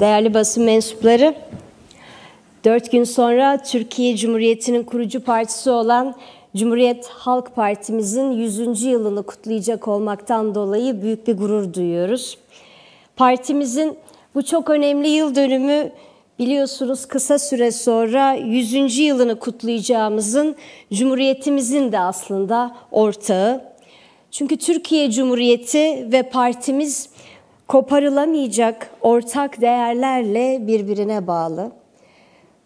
Değerli basın mensupları, dört gün sonra Türkiye Cumhuriyeti'nin kurucu partisi olan Cumhuriyet Halk Partimizin 100. yılını kutlayacak olmaktan dolayı büyük bir gurur duyuyoruz. Partimizin bu çok önemli yıl dönümü biliyorsunuz kısa süre sonra 100. yılını kutlayacağımızın Cumhuriyetimizin de aslında ortağı. Çünkü Türkiye Cumhuriyeti ve partimiz koparılamayacak ortak değerlerle birbirine bağlı.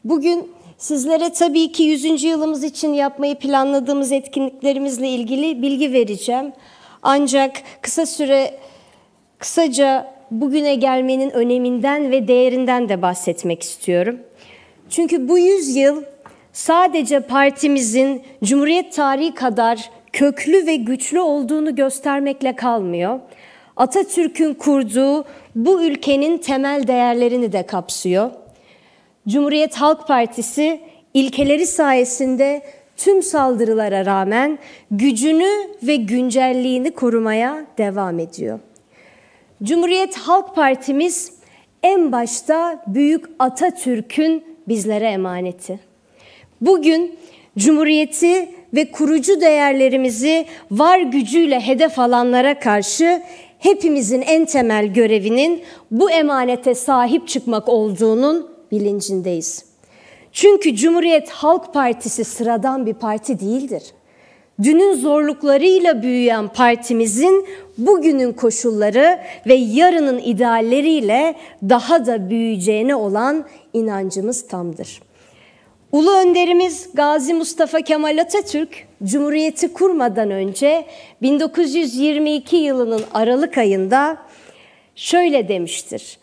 Bugün sizlere tabii ki 100. yılımız için yapmayı planladığımız etkinliklerimizle ilgili bilgi vereceğim. Ancak kısa süre kısaca bugüne gelmenin öneminden ve değerinden de bahsetmek istiyorum. Çünkü bu yüzyıl sadece partimizin Cumhuriyet tarihi kadar köklü ve güçlü olduğunu göstermekle kalmıyor. Atatürk'ün kurduğu bu ülkenin temel değerlerini de kapsıyor. Cumhuriyet Halk Partisi ilkeleri sayesinde tüm saldırılara rağmen gücünü ve güncelliğini korumaya devam ediyor. Cumhuriyet Halk Partimiz en başta Büyük Atatürk'ün bizlere emaneti. Bugün Cumhuriyeti ve kurucu değerlerimizi var gücüyle hedef alanlara karşı hepimizin en temel görevinin bu emanete sahip çıkmak olduğunun bilincindeyiz. Çünkü Cumhuriyet Halk Partisi sıradan bir parti değildir. Dünün zorluklarıyla büyüyen partimizin bugünün koşulları ve yarının idealleriyle daha da büyüyeceğine olan inancımız tamdır. Ulu önderimiz Gazi Mustafa Kemal Atatürk Cumhuriyeti kurmadan önce 1922 yılının Aralık ayında şöyle demiştir.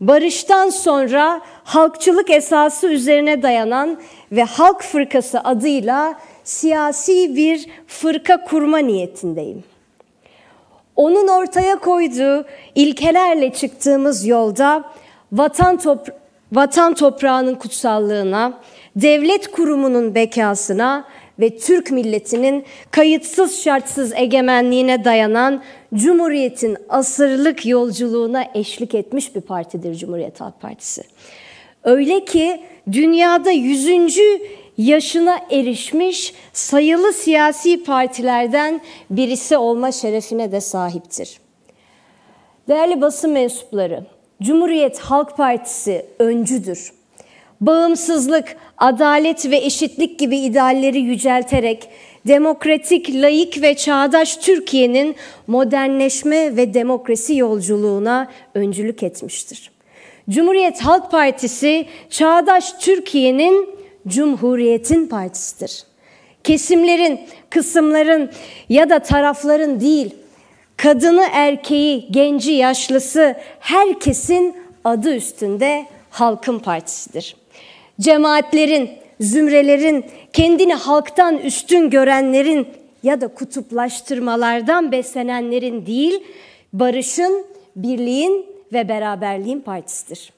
Barıştan sonra halkçılık esası üzerine dayanan ve Halk Fırkası adıyla siyasi bir fırka kurma niyetindeyim. Onun ortaya koyduğu ilkelerle çıktığımız yolda vatan, topra vatan toprağının kutsallığına, devlet kurumunun bekasına ve Türk milletinin kayıtsız şartsız egemenliğine dayanan Cumhuriyet'in asırlık yolculuğuna eşlik etmiş bir partidir Cumhuriyet Halk Partisi. Öyle ki dünyada yüzüncü yaşına erişmiş sayılı siyasi partilerden birisi olma şerefine de sahiptir. Değerli basın mensupları, Cumhuriyet Halk Partisi öncüdür bağımsızlık, adalet ve eşitlik gibi idealleri yücelterek demokratik, layık ve çağdaş Türkiye'nin modernleşme ve demokrasi yolculuğuna öncülük etmiştir. Cumhuriyet Halk Partisi, çağdaş Türkiye'nin Cumhuriyet'in partisidir. Kesimlerin, kısımların ya da tarafların değil, kadını, erkeği, genci, yaşlısı herkesin adı üstünde halkın partisidir cemaatlerin, zümrelerin, kendini halktan üstün görenlerin ya da kutuplaştırmalardan beslenenlerin değil, barışın, birliğin ve beraberliğin partisidir.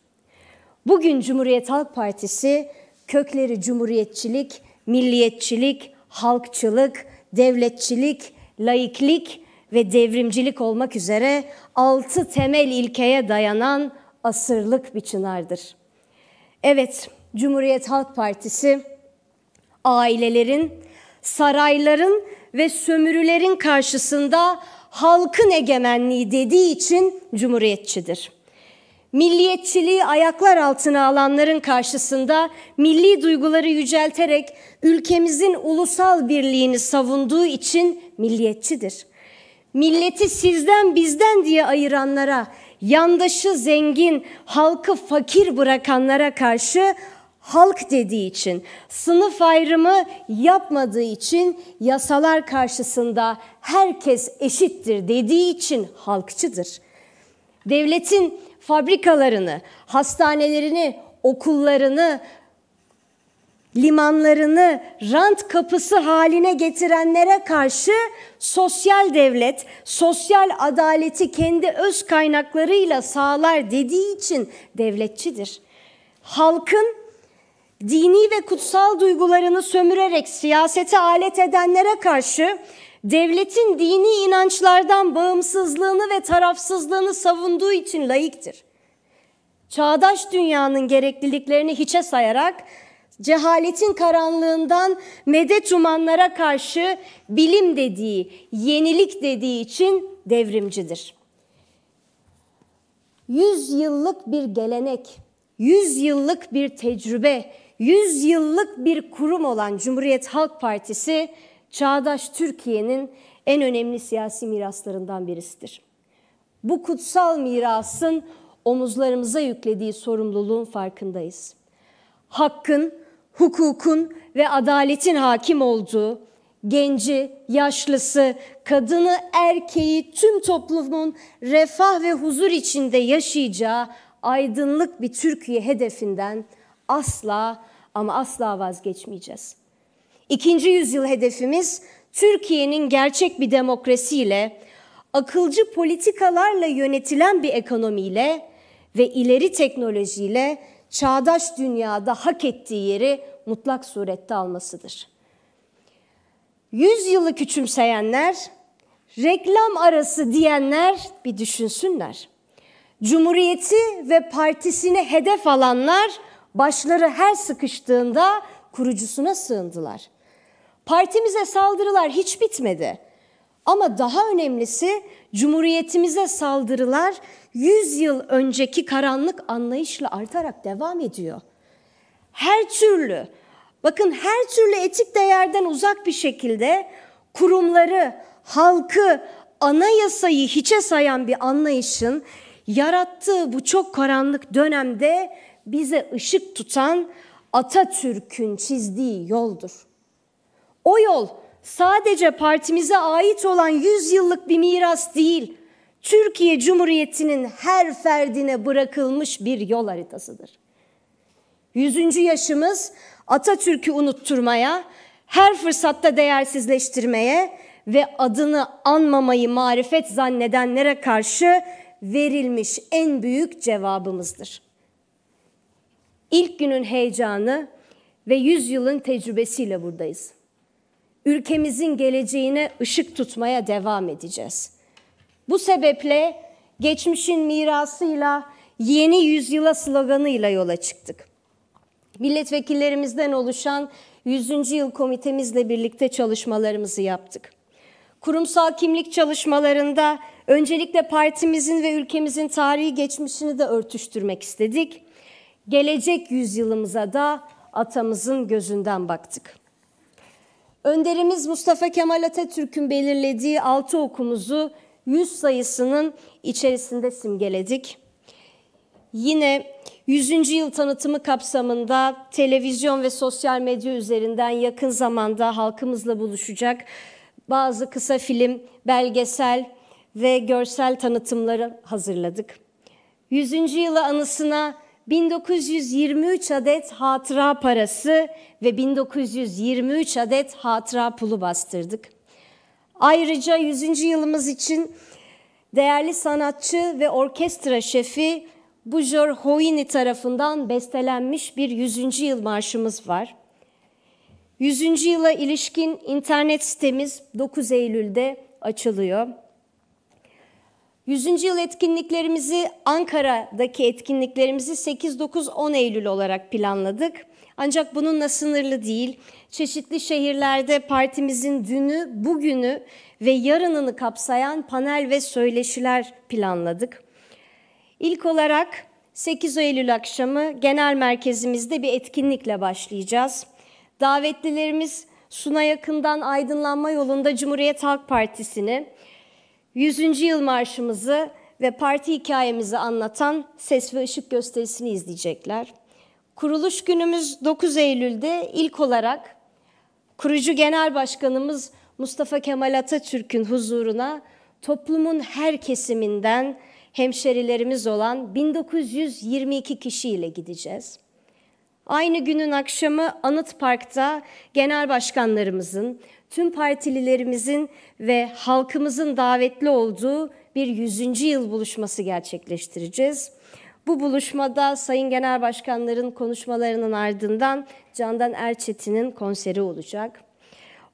Bugün Cumhuriyet Halk Partisi kökleri cumhuriyetçilik, milliyetçilik, halkçılık, devletçilik, laiklik ve devrimcilik olmak üzere altı temel ilkeye dayanan asırlık bir çınardır. Evet, Cumhuriyet Halk Partisi ailelerin, sarayların ve sömürülerin karşısında halkın egemenliği dediği için cumhuriyetçidir. Milliyetçiliği ayaklar altına alanların karşısında milli duyguları yücelterek ülkemizin ulusal birliğini savunduğu için milliyetçidir. Milleti sizden bizden diye ayıranlara, yandaşı zengin, halkı fakir bırakanlara karşı halk dediği için, sınıf ayrımı yapmadığı için, yasalar karşısında herkes eşittir dediği için halkçıdır. Devletin fabrikalarını, hastanelerini, okullarını, limanlarını rant kapısı haline getirenlere karşı sosyal devlet, sosyal adaleti kendi öz kaynaklarıyla sağlar dediği için devletçidir. Halkın dini ve kutsal duygularını sömürerek siyasete alet edenlere karşı devletin dini inançlardan bağımsızlığını ve tarafsızlığını savunduğu için layıktır. Çağdaş dünyanın gerekliliklerini hiçe sayarak cehaletin karanlığından medet umanlara karşı bilim dediği, yenilik dediği için devrimcidir. Yüz yıllık bir gelenek, yüz yıllık bir tecrübe, 100 yıllık bir kurum olan Cumhuriyet Halk Partisi çağdaş Türkiye'nin en önemli siyasi miraslarından birisidir. Bu kutsal mirasın omuzlarımıza yüklediği sorumluluğun farkındayız. Hakkın, hukukun ve adaletin hakim olduğu, genci, yaşlısı, kadını, erkeği tüm toplumun refah ve huzur içinde yaşayacağı aydınlık bir Türkiye hedefinden asla ama asla vazgeçmeyeceğiz. İkinci yüzyıl hedefimiz Türkiye'nin gerçek bir demokrasiyle, akılcı politikalarla yönetilen bir ekonomiyle ve ileri teknolojiyle çağdaş dünyada hak ettiği yeri mutlak surette almasıdır. Yüzyılı küçümseyenler, reklam arası diyenler bir düşünsünler. Cumhuriyeti ve partisini hedef alanlar Başları her sıkıştığında kurucusuna sığındılar. Partimize saldırılar hiç bitmedi. Ama daha önemlisi cumhuriyetimize saldırılar 100 yıl önceki karanlık anlayışla artarak devam ediyor. Her türlü, bakın her türlü etik değerden uzak bir şekilde kurumları, halkı, anayasayı hiçe sayan bir anlayışın yarattığı bu çok karanlık dönemde bize ışık tutan Atatürk'ün çizdiği yoldur. O yol sadece partimize ait olan 100 yıllık bir miras değil, Türkiye Cumhuriyeti'nin her ferdine bırakılmış bir yol haritasıdır. Yüzüncü yaşımız Atatürk'ü unutturmaya, her fırsatta değersizleştirmeye ve adını anmamayı marifet zannedenlere karşı verilmiş en büyük cevabımızdır. İlk günün heyecanı ve yüzyılın tecrübesiyle buradayız. Ülkemizin geleceğine ışık tutmaya devam edeceğiz. Bu sebeple geçmişin mirasıyla yeni yüzyıla sloganıyla yola çıktık. Milletvekillerimizden oluşan 100. Yıl Komitemizle birlikte çalışmalarımızı yaptık. Kurumsal kimlik çalışmalarında öncelikle partimizin ve ülkemizin tarihi geçmişini de örtüştürmek istedik gelecek yüzyılımıza da atamızın gözünden baktık. Önderimiz Mustafa Kemal Atatürk'ün belirlediği altı okumuzu 100 sayısının içerisinde simgeledik. Yine 100. yıl tanıtımı kapsamında televizyon ve sosyal medya üzerinden yakın zamanda halkımızla buluşacak bazı kısa film, belgesel ve görsel tanıtımları hazırladık. 100. yılı anısına 1923 adet hatıra parası ve 1923 adet hatıra pulu bastırdık. Ayrıca 100. yılımız için değerli sanatçı ve orkestra şefi Bujor Hoini tarafından bestelenmiş bir 100. yıl marşımız var. 100. yıla ilişkin internet sitemiz 9 Eylül'de açılıyor. 100. yıl etkinliklerimizi Ankara'daki etkinliklerimizi 8-9-10 Eylül olarak planladık. Ancak bununla sınırlı değil. Çeşitli şehirlerde partimizin dünü, bugünü ve yarınını kapsayan panel ve söyleşiler planladık. İlk olarak 8 Eylül akşamı genel merkezimizde bir etkinlikle başlayacağız. Davetlilerimiz Suna yakından aydınlanma yolunda Cumhuriyet Halk Partisi'ni, 100. yıl marşımızı ve parti hikayemizi anlatan ses ve ışık gösterisini izleyecekler. Kuruluş günümüz 9 Eylül'de ilk olarak kurucu genel başkanımız Mustafa Kemal Atatürk'ün huzuruna toplumun her kesiminden hemşerilerimiz olan 1922 kişiyle gideceğiz. Aynı günün akşamı Anıt Park'ta genel başkanlarımızın, tüm partililerimizin ve halkımızın davetli olduğu bir 100. yıl buluşması gerçekleştireceğiz. Bu buluşmada Sayın Genel Başkanların konuşmalarının ardından Candan Erçetin'in konseri olacak.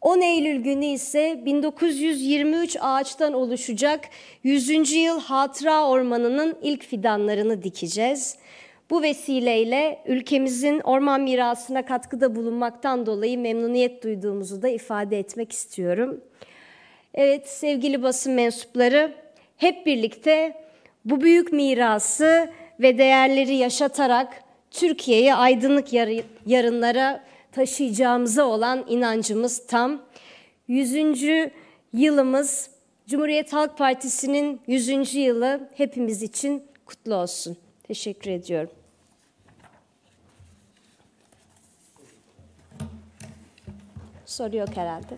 10 Eylül günü ise 1923 ağaçtan oluşacak 100. yıl Hatıra Ormanı'nın ilk fidanlarını dikeceğiz. Bu vesileyle ülkemizin orman mirasına katkıda bulunmaktan dolayı memnuniyet duyduğumuzu da ifade etmek istiyorum. Evet sevgili basın mensupları hep birlikte bu büyük mirası ve değerleri yaşatarak Türkiye'yi aydınlık yar yarınlara taşıyacağımıza olan inancımız tam. 100. yılımız Cumhuriyet Halk Partisi'nin 100. yılı hepimiz için kutlu olsun. Teşekkür ediyorum. soruyor herhalde.